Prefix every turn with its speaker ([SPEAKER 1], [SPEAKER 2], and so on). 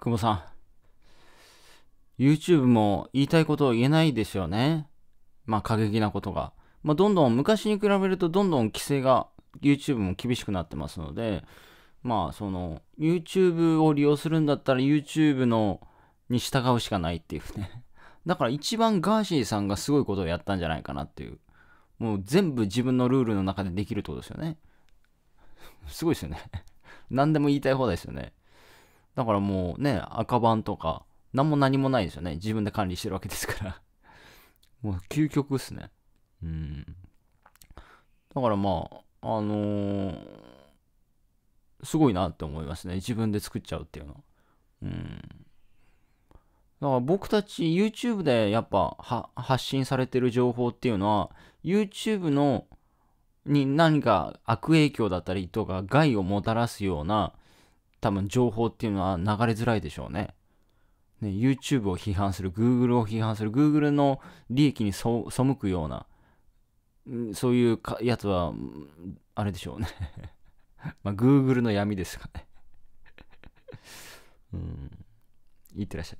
[SPEAKER 1] 久保さん。YouTube も言いたいことを言えないですよね。まあ過激なことが。まあどんどん昔に比べるとどんどん規制が YouTube も厳しくなってますので、まあその YouTube を利用するんだったら YouTube のに従うしかないっていうね。だから一番ガーシーさんがすごいことをやったんじゃないかなっていう。もう全部自分のルールの中でできるってことですよね。すごいですよね。何でも言いたい方ですよね。だからもうね、赤番とか、何も何もないですよね。自分で管理してるわけですから もう究極っすね。うん。だからまあ、あのー、すごいなって思いますね。自分で作っちゃうっていうのは。うん。だから僕たち YouTube でやっぱ発信されてる情報っていうのは YouTube のに何か悪影響だったりとか害をもたらすような多分情報っていうのは流れづらいでしょうね。ね YouTube を批判する、Google を批判する、Google の利益に背くような、そういうやつは、あれでしょうね まあ、Google の闇ですかねうん。いってらっしゃい。